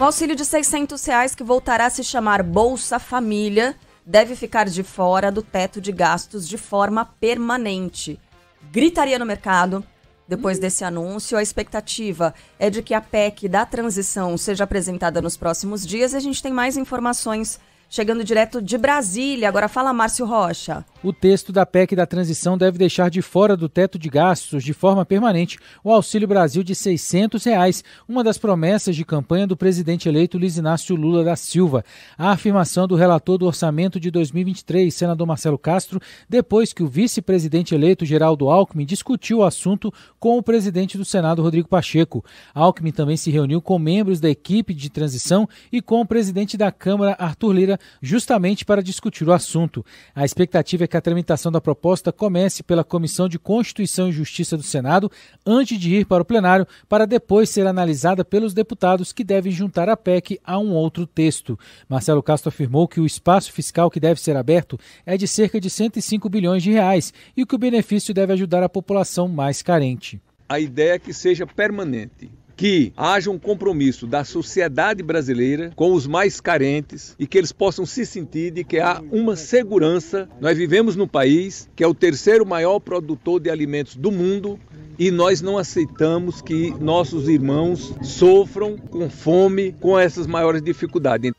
O auxílio de 600 reais, que voltará a se chamar Bolsa Família, deve ficar de fora do teto de gastos de forma permanente. Gritaria no mercado. Depois hum. desse anúncio, a expectativa é de que a PEC da transição seja apresentada nos próximos dias e a gente tem mais informações chegando direto de Brasília. Agora fala, Márcio Rocha. O texto da PEC da transição deve deixar de fora do teto de gastos de forma permanente o Auxílio Brasil de R$ 600, reais, uma das promessas de campanha do presidente eleito Luiz Inácio Lula da Silva. A afirmação do relator do orçamento de 2023, senador Marcelo Castro, depois que o vice-presidente eleito Geraldo Alckmin discutiu o assunto com o presidente do Senado Rodrigo Pacheco. Alckmin também se reuniu com membros da equipe de transição e com o presidente da Câmara Arthur Lira, justamente para discutir o assunto. A expectativa é que a tramitação da proposta comece pela Comissão de Constituição e Justiça do Senado antes de ir para o plenário, para depois ser analisada pelos deputados que devem juntar a PEC a um outro texto. Marcelo Castro afirmou que o espaço fiscal que deve ser aberto é de cerca de 105 bilhões de reais e que o benefício deve ajudar a população mais carente. A ideia é que seja permanente que haja um compromisso da sociedade brasileira com os mais carentes e que eles possam se sentir de que há uma segurança. Nós vivemos num país que é o terceiro maior produtor de alimentos do mundo e nós não aceitamos que nossos irmãos sofram com fome, com essas maiores dificuldades.